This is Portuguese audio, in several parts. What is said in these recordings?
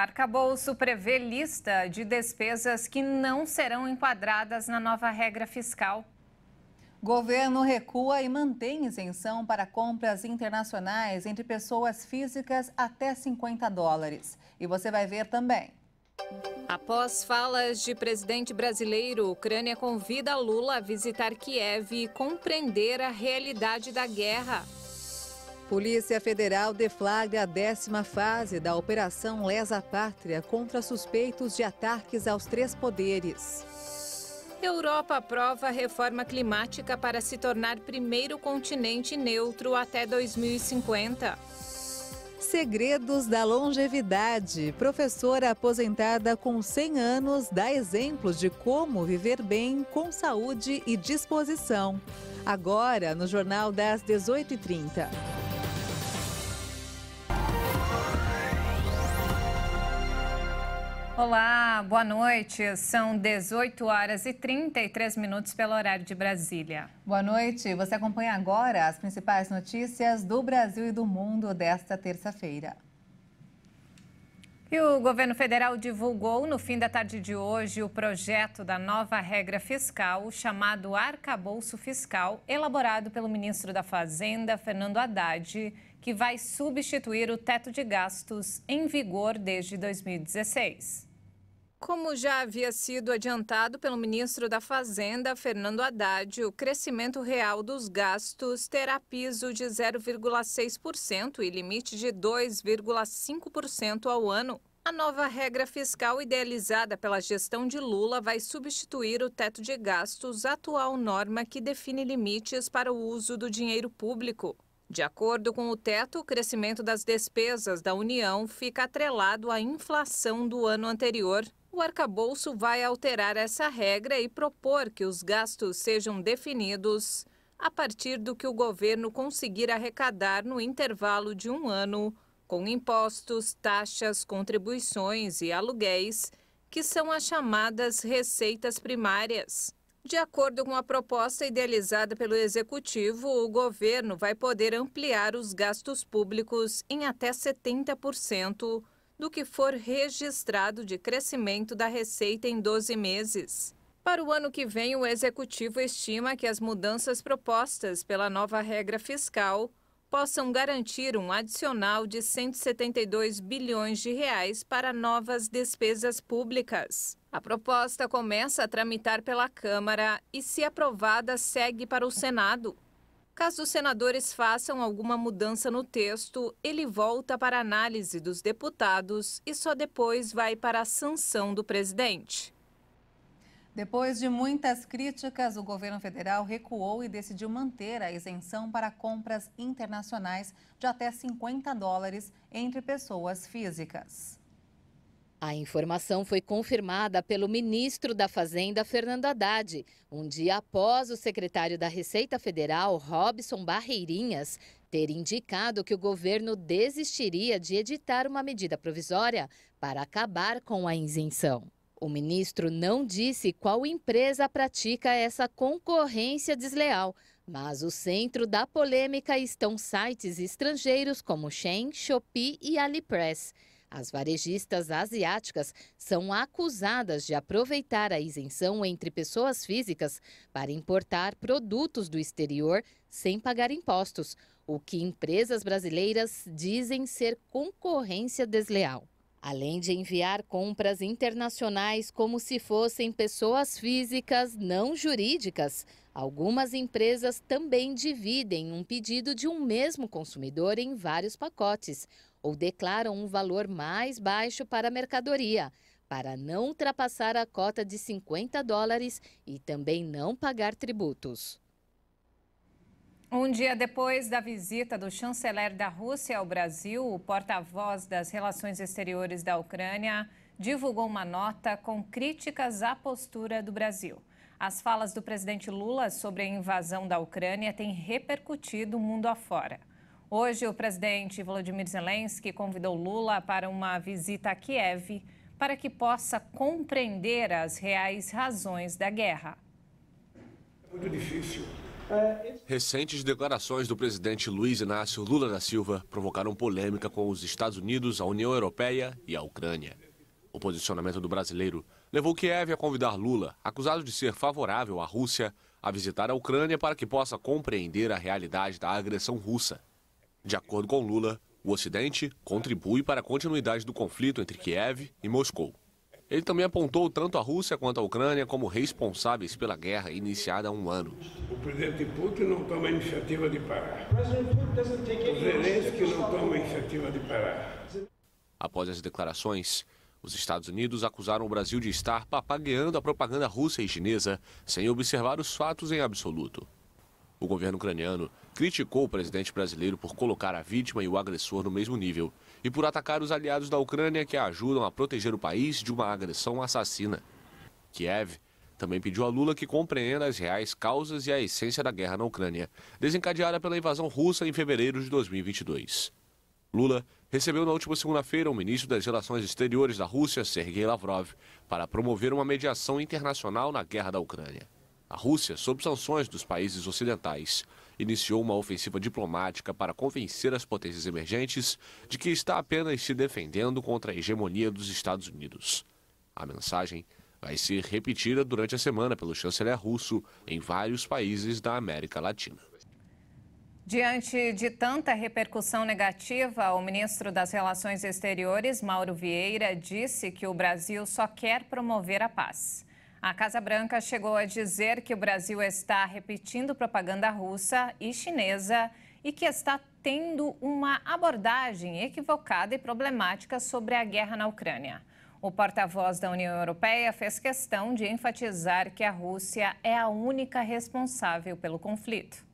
Arcabouço prevê lista de despesas que não serão enquadradas na nova regra fiscal. Governo recua e mantém isenção para compras internacionais entre pessoas físicas até 50 dólares. E você vai ver também. Após falas de presidente brasileiro, Ucrânia convida Lula a visitar Kiev e compreender a realidade da guerra. Polícia Federal deflagra a décima fase da Operação Lesa Pátria contra suspeitos de ataques aos três poderes. Europa aprova reforma climática para se tornar primeiro continente neutro até 2050. Segredos da Longevidade. Professora aposentada com 100 anos dá exemplos de como viver bem com saúde e disposição. Agora, no Jornal das 18h30. Olá, boa noite. São 18 horas e 33 minutos pelo horário de Brasília. Boa noite. Você acompanha agora as principais notícias do Brasil e do mundo desta terça-feira. E o governo federal divulgou no fim da tarde de hoje o projeto da nova regra fiscal, chamado Arcabouço Fiscal, elaborado pelo ministro da Fazenda, Fernando Haddad, que vai substituir o teto de gastos em vigor desde 2016. Como já havia sido adiantado pelo ministro da Fazenda, Fernando Haddad, o crescimento real dos gastos terá piso de 0,6% e limite de 2,5% ao ano. A nova regra fiscal idealizada pela gestão de Lula vai substituir o teto de gastos, atual norma que define limites para o uso do dinheiro público. De acordo com o teto, o crescimento das despesas da União fica atrelado à inflação do ano anterior o arcabouço vai alterar essa regra e propor que os gastos sejam definidos a partir do que o governo conseguir arrecadar no intervalo de um ano, com impostos, taxas, contribuições e aluguéis, que são as chamadas receitas primárias. De acordo com a proposta idealizada pelo Executivo, o governo vai poder ampliar os gastos públicos em até 70% do que for registrado de crescimento da receita em 12 meses. Para o ano que vem, o executivo estima que as mudanças propostas pela nova regra fiscal possam garantir um adicional de 172 bilhões de reais para novas despesas públicas. A proposta começa a tramitar pela Câmara e, se aprovada, segue para o Senado. Caso os senadores façam alguma mudança no texto, ele volta para análise dos deputados e só depois vai para a sanção do presidente. Depois de muitas críticas, o governo federal recuou e decidiu manter a isenção para compras internacionais de até 50 dólares entre pessoas físicas. A informação foi confirmada pelo ministro da Fazenda, Fernando Haddad, um dia após o secretário da Receita Federal, Robson Barreirinhas, ter indicado que o governo desistiria de editar uma medida provisória para acabar com a isenção. O ministro não disse qual empresa pratica essa concorrência desleal, mas o centro da polêmica estão sites estrangeiros como Shein, Shopee e AliPress. As varejistas asiáticas são acusadas de aproveitar a isenção entre pessoas físicas para importar produtos do exterior sem pagar impostos, o que empresas brasileiras dizem ser concorrência desleal. Além de enviar compras internacionais como se fossem pessoas físicas não jurídicas, algumas empresas também dividem um pedido de um mesmo consumidor em vários pacotes ou declaram um valor mais baixo para a mercadoria, para não ultrapassar a cota de 50 dólares e também não pagar tributos. Um dia depois da visita do chanceler da Rússia ao Brasil, o porta-voz das relações exteriores da Ucrânia divulgou uma nota com críticas à postura do Brasil. As falas do presidente Lula sobre a invasão da Ucrânia têm repercutido mundo afora. Hoje, o presidente Volodymyr Zelensky convidou Lula para uma visita a Kiev para que possa compreender as reais razões da guerra. É muito difícil. Recentes declarações do presidente Luiz Inácio Lula da Silva provocaram polêmica com os Estados Unidos, a União Europeia e a Ucrânia. O posicionamento do brasileiro levou Kiev a convidar Lula, acusado de ser favorável à Rússia, a visitar a Ucrânia para que possa compreender a realidade da agressão russa. De acordo com Lula, o Ocidente contribui para a continuidade do conflito entre Kiev e Moscou. Ele também apontou tanto a Rússia quanto a Ucrânia como responsáveis pela guerra iniciada há um ano. O presidente Putin não toma a iniciativa de parar. O não toma a iniciativa de parar. Após as declarações, os Estados Unidos acusaram o Brasil de estar papagueando a propaganda russa e chinesa sem observar os fatos em absoluto. O governo ucraniano criticou o presidente brasileiro por colocar a vítima e o agressor no mesmo nível e por atacar os aliados da Ucrânia que a ajudam a proteger o país de uma agressão assassina. Kiev também pediu a Lula que compreenda as reais causas e a essência da guerra na Ucrânia, desencadeada pela invasão russa em fevereiro de 2022. Lula recebeu na última segunda-feira o ministro das Relações Exteriores da Rússia, Sergei Lavrov, para promover uma mediação internacional na guerra da Ucrânia. A Rússia, sob sanções dos países ocidentais, iniciou uma ofensiva diplomática para convencer as potências emergentes de que está apenas se defendendo contra a hegemonia dos Estados Unidos. A mensagem vai ser repetida durante a semana pelo chanceler russo em vários países da América Latina. Diante de tanta repercussão negativa, o ministro das Relações Exteriores, Mauro Vieira, disse que o Brasil só quer promover a paz. A Casa Branca chegou a dizer que o Brasil está repetindo propaganda russa e chinesa e que está tendo uma abordagem equivocada e problemática sobre a guerra na Ucrânia. O porta-voz da União Europeia fez questão de enfatizar que a Rússia é a única responsável pelo conflito.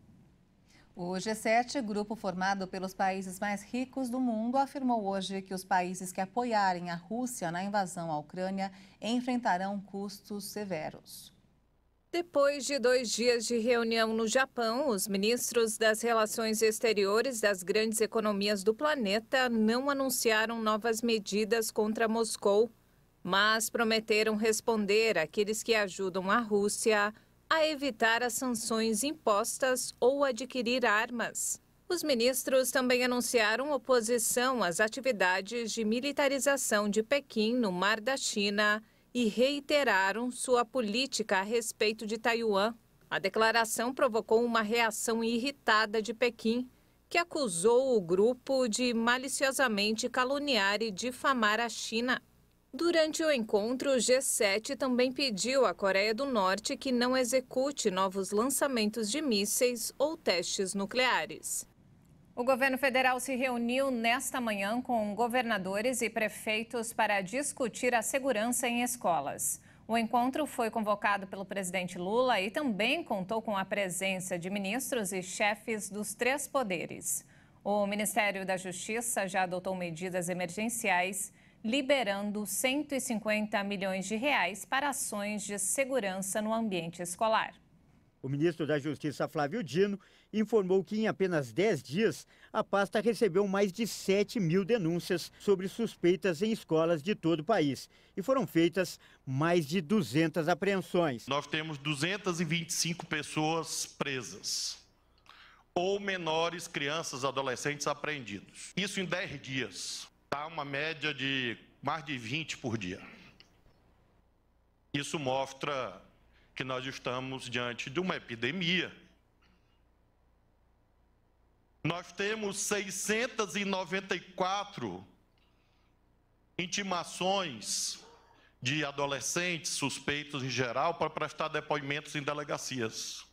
O G7, grupo formado pelos países mais ricos do mundo, afirmou hoje que os países que apoiarem a Rússia na invasão à Ucrânia enfrentarão custos severos. Depois de dois dias de reunião no Japão, os ministros das relações exteriores das grandes economias do planeta não anunciaram novas medidas contra Moscou, mas prometeram responder àqueles que ajudam a Rússia a evitar as sanções impostas ou adquirir armas. Os ministros também anunciaram oposição às atividades de militarização de Pequim no Mar da China e reiteraram sua política a respeito de Taiwan. A declaração provocou uma reação irritada de Pequim, que acusou o grupo de maliciosamente caluniar e difamar a China. Durante o encontro, o G7 também pediu à Coreia do Norte que não execute novos lançamentos de mísseis ou testes nucleares. O governo federal se reuniu nesta manhã com governadores e prefeitos para discutir a segurança em escolas. O encontro foi convocado pelo presidente Lula e também contou com a presença de ministros e chefes dos três poderes. O Ministério da Justiça já adotou medidas emergenciais liberando 150 milhões de reais para ações de segurança no ambiente escolar. O ministro da Justiça, Flávio Dino, informou que em apenas 10 dias, a pasta recebeu mais de 7 mil denúncias sobre suspeitas em escolas de todo o país. E foram feitas mais de 200 apreensões. Nós temos 225 pessoas presas ou menores, crianças, adolescentes apreendidos. Isso em 10 dias. Está uma média de mais de 20 por dia. Isso mostra que nós estamos diante de uma epidemia. Nós temos 694 intimações de adolescentes suspeitos em geral para prestar depoimentos em delegacias.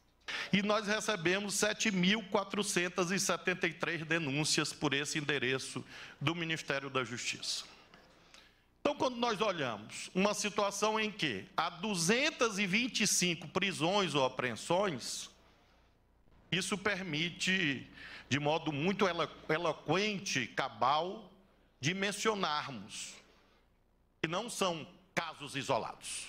E nós recebemos 7.473 denúncias por esse endereço do Ministério da Justiça. Então, quando nós olhamos uma situação em que há 225 prisões ou apreensões, isso permite, de modo muito eloquente, cabal, dimensionarmos que não são casos isolados.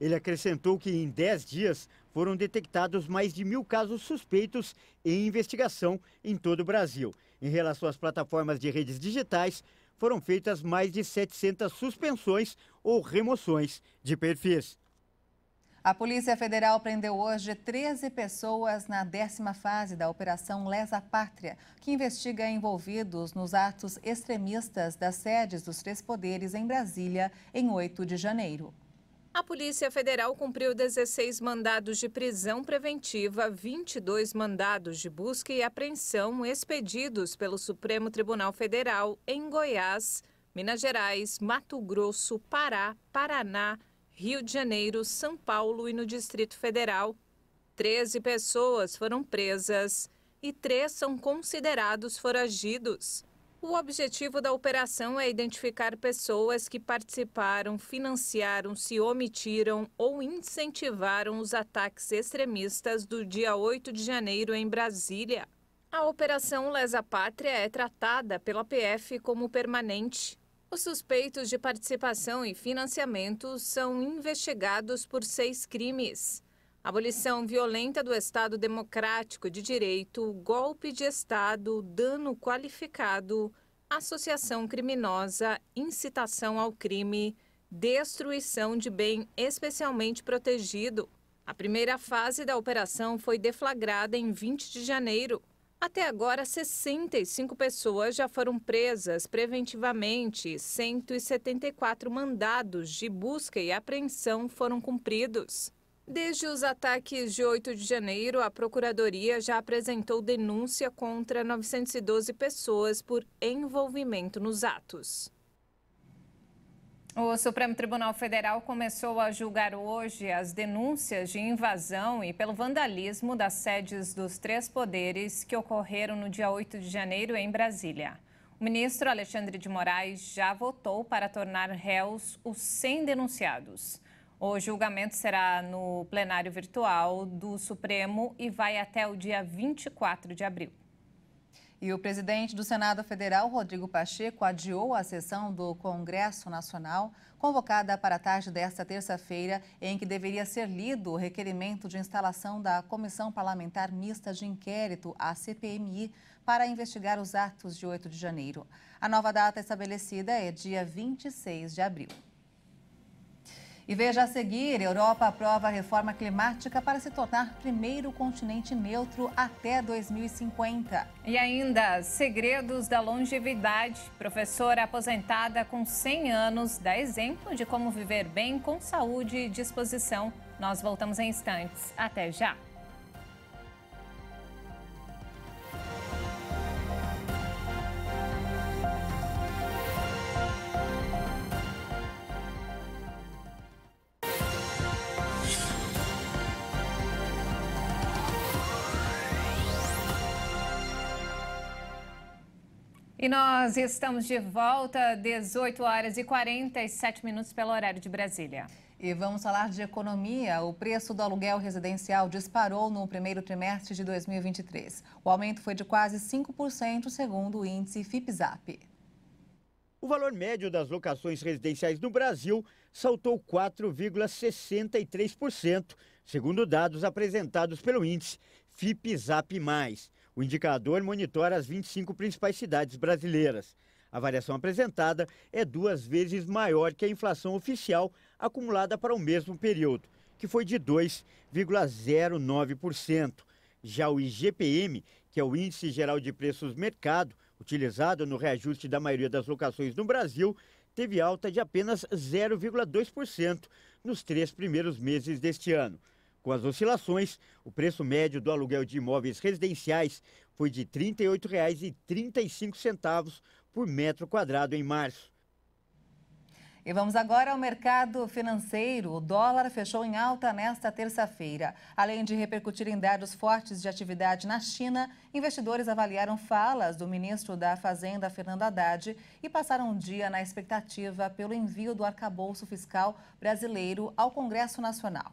Ele acrescentou que em 10 dias foram detectados mais de mil casos suspeitos em investigação em todo o Brasil. Em relação às plataformas de redes digitais, foram feitas mais de 700 suspensões ou remoções de perfis. A Polícia Federal prendeu hoje 13 pessoas na décima fase da Operação Lesa Pátria, que investiga envolvidos nos atos extremistas das sedes dos três poderes em Brasília em 8 de janeiro. A Polícia Federal cumpriu 16 mandados de prisão preventiva, 22 mandados de busca e apreensão expedidos pelo Supremo Tribunal Federal em Goiás, Minas Gerais, Mato Grosso, Pará, Paraná, Rio de Janeiro, São Paulo e no Distrito Federal. 13 pessoas foram presas e três são considerados foragidos. O objetivo da operação é identificar pessoas que participaram, financiaram, se omitiram ou incentivaram os ataques extremistas do dia 8 de janeiro em Brasília. A Operação Lesa Pátria é tratada pela PF como permanente. Os suspeitos de participação e financiamento são investigados por seis crimes abolição violenta do Estado Democrático de Direito, golpe de Estado, dano qualificado, associação criminosa, incitação ao crime, destruição de bem especialmente protegido. A primeira fase da operação foi deflagrada em 20 de janeiro. Até agora, 65 pessoas já foram presas preventivamente, 174 mandados de busca e apreensão foram cumpridos. Desde os ataques de 8 de janeiro, a Procuradoria já apresentou denúncia contra 912 pessoas por envolvimento nos atos. O Supremo Tribunal Federal começou a julgar hoje as denúncias de invasão e pelo vandalismo das sedes dos três poderes que ocorreram no dia 8 de janeiro em Brasília. O ministro Alexandre de Moraes já votou para tornar réus os 100 denunciados. O julgamento será no plenário virtual do Supremo e vai até o dia 24 de abril. E o presidente do Senado Federal, Rodrigo Pacheco, adiou a sessão do Congresso Nacional, convocada para a tarde desta terça-feira, em que deveria ser lido o requerimento de instalação da Comissão Parlamentar Mista de Inquérito, a CPMI, para investigar os atos de 8 de janeiro. A nova data estabelecida é dia 26 de abril. E veja a seguir, Europa aprova a reforma climática para se tornar primeiro continente neutro até 2050. E ainda, segredos da longevidade. Professora aposentada com 100 anos dá exemplo de como viver bem com saúde e disposição. Nós voltamos em instantes. Até já! E nós estamos de volta, 18 horas e 47 minutos pelo horário de Brasília. E vamos falar de economia. O preço do aluguel residencial disparou no primeiro trimestre de 2023. O aumento foi de quase 5%, segundo o índice Fipzap. O valor médio das locações residenciais no Brasil saltou 4,63%, segundo dados apresentados pelo índice Fipzap+. O indicador monitora as 25 principais cidades brasileiras. A variação apresentada é duas vezes maior que a inflação oficial acumulada para o mesmo período, que foi de 2,09%. Já o IGPM, que é o Índice Geral de Preços Mercado, utilizado no reajuste da maioria das locações no Brasil, teve alta de apenas 0,2% nos três primeiros meses deste ano. Com as oscilações, o preço médio do aluguel de imóveis residenciais foi de R$ 38,35 por metro quadrado em março. E vamos agora ao mercado financeiro. O dólar fechou em alta nesta terça-feira. Além de repercutir em dados fortes de atividade na China, investidores avaliaram falas do ministro da Fazenda, Fernando Haddad, e passaram um dia na expectativa pelo envio do arcabouço fiscal brasileiro ao Congresso Nacional.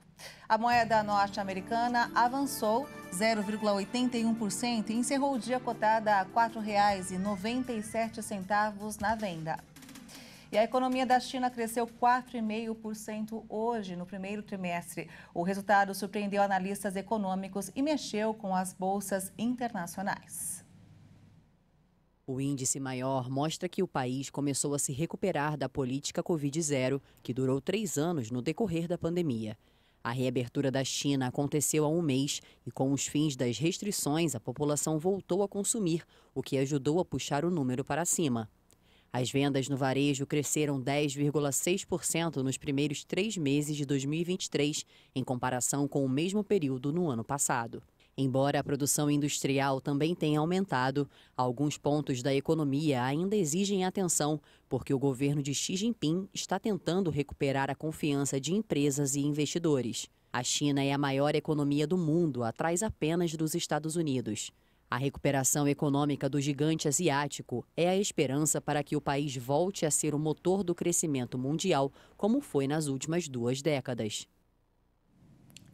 A moeda norte-americana avançou 0,81% e encerrou o dia cotada a R$ 4,97 na venda. E a economia da China cresceu 4,5% hoje, no primeiro trimestre. O resultado surpreendeu analistas econômicos e mexeu com as bolsas internacionais. O índice maior mostra que o país começou a se recuperar da política Covid-0, que durou três anos no decorrer da pandemia. A reabertura da China aconteceu há um mês e, com os fins das restrições, a população voltou a consumir, o que ajudou a puxar o número para cima. As vendas no varejo cresceram 10,6% nos primeiros três meses de 2023, em comparação com o mesmo período no ano passado. Embora a produção industrial também tenha aumentado, alguns pontos da economia ainda exigem atenção, porque o governo de Xi Jinping está tentando recuperar a confiança de empresas e investidores. A China é a maior economia do mundo, atrás apenas dos Estados Unidos. A recuperação econômica do gigante asiático é a esperança para que o país volte a ser o motor do crescimento mundial, como foi nas últimas duas décadas.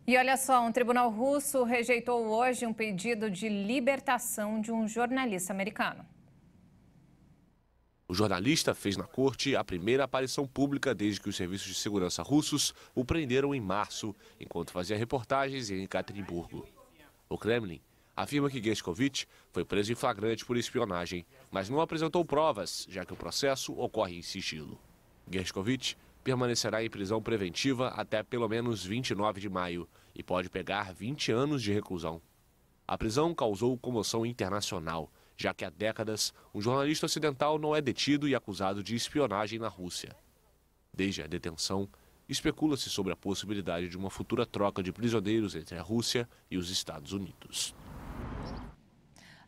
E olha só, um tribunal russo rejeitou hoje um pedido de libertação de um jornalista americano. O jornalista fez na corte a primeira aparição pública desde que os serviços de segurança russos o prenderam em março, enquanto fazia reportagens em Ekaterinburgo. O Kremlin afirma que Gershkovich foi preso em flagrante por espionagem, mas não apresentou provas, já que o processo ocorre em sigilo. Gershkovich permanecerá em prisão preventiva até pelo menos 29 de maio e pode pegar 20 anos de reclusão. A prisão causou comoção internacional, já que há décadas um jornalista ocidental não é detido e acusado de espionagem na Rússia. Desde a detenção, especula-se sobre a possibilidade de uma futura troca de prisioneiros entre a Rússia e os Estados Unidos.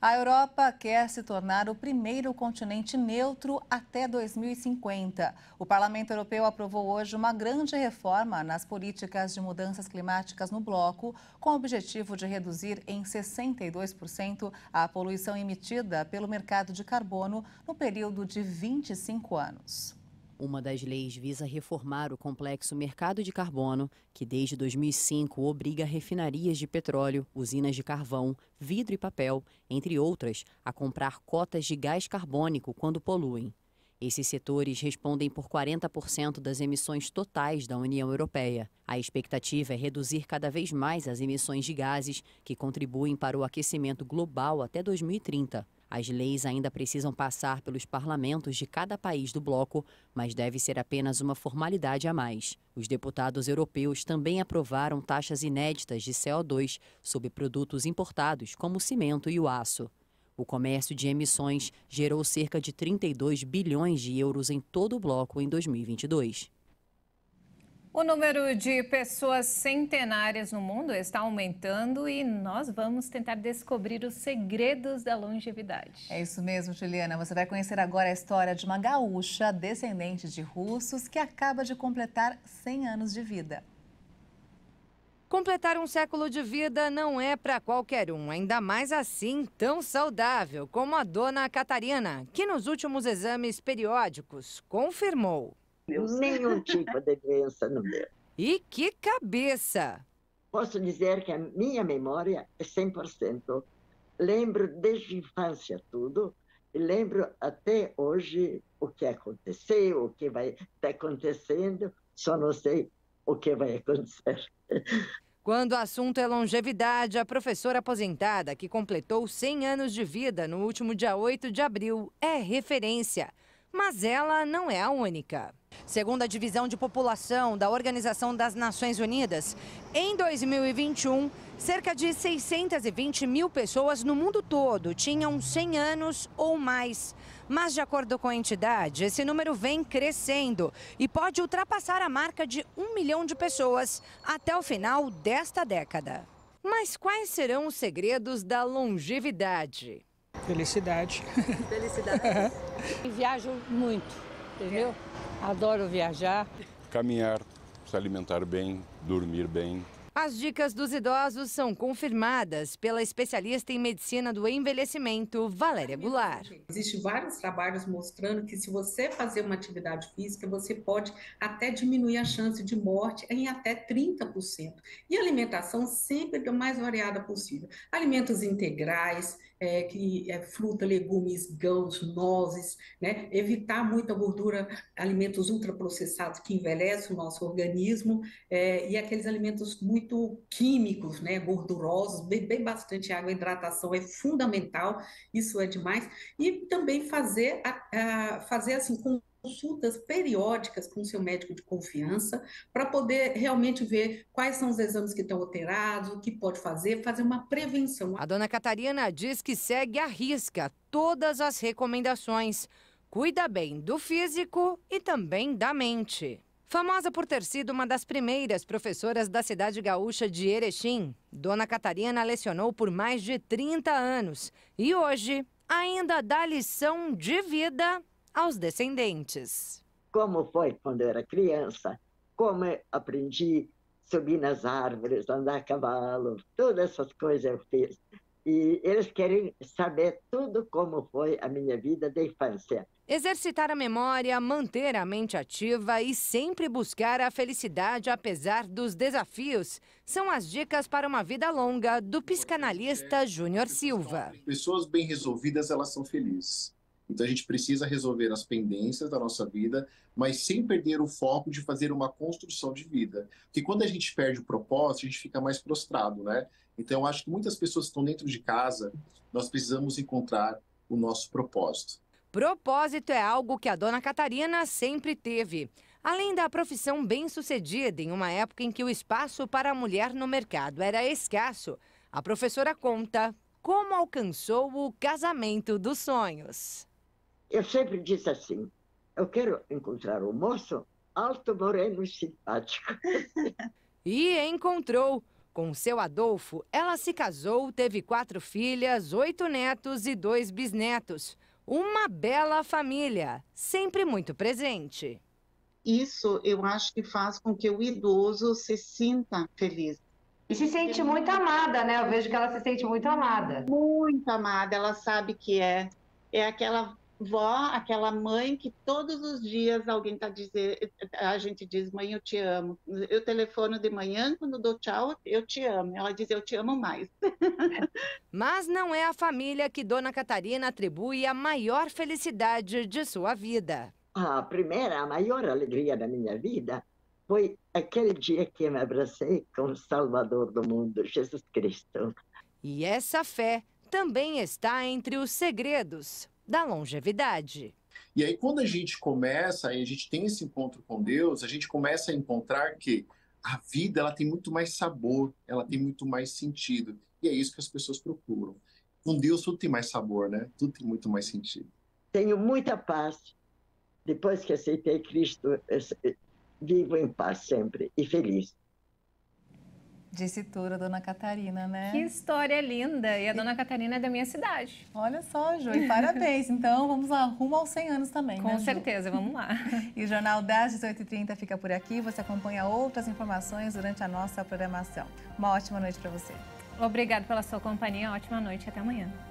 A Europa quer se tornar o primeiro continente neutro até 2050. O Parlamento Europeu aprovou hoje uma grande reforma nas políticas de mudanças climáticas no bloco, com o objetivo de reduzir em 62% a poluição emitida pelo mercado de carbono no período de 25 anos. Uma das leis visa reformar o complexo mercado de carbono, que desde 2005 obriga refinarias de petróleo, usinas de carvão, vidro e papel, entre outras, a comprar cotas de gás carbônico quando poluem. Esses setores respondem por 40% das emissões totais da União Europeia. A expectativa é reduzir cada vez mais as emissões de gases que contribuem para o aquecimento global até 2030. As leis ainda precisam passar pelos parlamentos de cada país do bloco, mas deve ser apenas uma formalidade a mais. Os deputados europeus também aprovaram taxas inéditas de CO2 sobre produtos importados, como o cimento e o aço. O comércio de emissões gerou cerca de 32 bilhões de euros em todo o bloco em 2022. O número de pessoas centenárias no mundo está aumentando e nós vamos tentar descobrir os segredos da longevidade. É isso mesmo, Juliana. Você vai conhecer agora a história de uma gaúcha descendente de russos que acaba de completar 100 anos de vida. Completar um século de vida não é para qualquer um, ainda mais assim tão saudável como a dona Catarina, que nos últimos exames periódicos confirmou meu, nenhum tipo de doença no meu. E que cabeça! Posso dizer que a minha memória é 100%. Lembro desde infância tudo, e lembro até hoje o que aconteceu, o que vai estar tá acontecendo, só não sei o que vai acontecer. Quando o assunto é longevidade, a professora aposentada, que completou 100 anos de vida no último dia 8 de abril, é referência mas ela não é a única. Segundo a divisão de população da Organização das Nações Unidas, em 2021, cerca de 620 mil pessoas no mundo todo tinham 100 anos ou mais. Mas, de acordo com a entidade, esse número vem crescendo e pode ultrapassar a marca de um milhão de pessoas até o final desta década. Mas quais serão os segredos da longevidade? Felicidade. Felicidade. Viajo muito, entendeu? É. Adoro viajar. Caminhar, se alimentar bem, dormir bem. As dicas dos idosos são confirmadas pela especialista em medicina do envelhecimento, Valéria Goulart. Existem vários trabalhos mostrando que se você fazer uma atividade física, você pode até diminuir a chance de morte em até 30%. E alimentação sempre da é mais variada possível. Alimentos integrais, é, que é, fruta, legumes, gãos, nozes, né? evitar muita gordura, alimentos ultraprocessados que envelhecem o nosso organismo é, e aqueles alimentos muito químicos, né? gordurosos, beber bastante água, hidratação é fundamental, isso é demais, e também fazer, a, a, fazer assim com consultas periódicas com seu médico de confiança para poder realmente ver quais são os exames que estão alterados, o que pode fazer, fazer uma prevenção. A dona Catarina diz que segue à risca todas as recomendações. Cuida bem do físico e também da mente. Famosa por ter sido uma das primeiras professoras da cidade gaúcha de Erechim, Dona Catarina lecionou por mais de 30 anos e hoje ainda dá lição de vida aos descendentes. Como foi quando eu era criança, como eu aprendi subir nas árvores, andar a cavalo, todas essas coisas eu fiz. E eles querem saber tudo como foi a minha vida de infância. Exercitar a memória, manter a mente ativa e sempre buscar a felicidade apesar dos desafios são as dicas para uma vida longa do psicanalista Júnior Silva. Pessoas bem resolvidas, elas são felizes. Então a gente precisa resolver as pendências da nossa vida, mas sem perder o foco de fazer uma construção de vida. Porque quando a gente perde o propósito, a gente fica mais prostrado, né? Então eu acho que muitas pessoas que estão dentro de casa, nós precisamos encontrar o nosso propósito. Propósito é algo que a dona Catarina sempre teve. Além da profissão bem-sucedida em uma época em que o espaço para a mulher no mercado era escasso, a professora conta como alcançou o casamento dos sonhos. Eu sempre disse assim: eu quero encontrar um moço alto, moreno e simpático. e encontrou. Com seu Adolfo, ela se casou, teve quatro filhas, oito netos e dois bisnetos. Uma bela família, sempre muito presente. Isso eu acho que faz com que o idoso se sinta feliz. E se sente muito amada, né? Eu vejo que ela se sente muito amada. Muito amada, ela sabe que é. É aquela vó, aquela mãe que todos os dias alguém está dizendo, a gente diz, mãe, eu te amo. Eu telefono de manhã, quando dou tchau, eu te amo. Ela diz, eu te amo mais. Mas não é a família que Dona Catarina atribui a maior felicidade de sua vida. A primeira, a maior alegria da minha vida foi aquele dia que me abracei com o Salvador do mundo, Jesus Cristo. E essa fé também está entre os segredos da longevidade. E aí, quando a gente começa, e a gente tem esse encontro com Deus, a gente começa a encontrar que a vida ela tem muito mais sabor, ela tem muito mais sentido. E é isso que as pessoas procuram. Com Deus, tudo tem mais sabor, né? Tudo tem muito mais sentido. Tenho muita paz. Depois que aceitei Cristo, vivo em paz sempre e feliz. Disse tudo a dona Catarina, né? Que história linda! E a dona Catarina é da minha cidade. Olha só, Ju, e parabéns. Então, vamos lá, rumo aos 100 anos também, Com né, certeza, Ju? vamos lá. E o Jornal das 18h30 fica por aqui. Você acompanha outras informações durante a nossa programação. Uma ótima noite para você. Obrigado pela sua companhia, ótima noite até amanhã.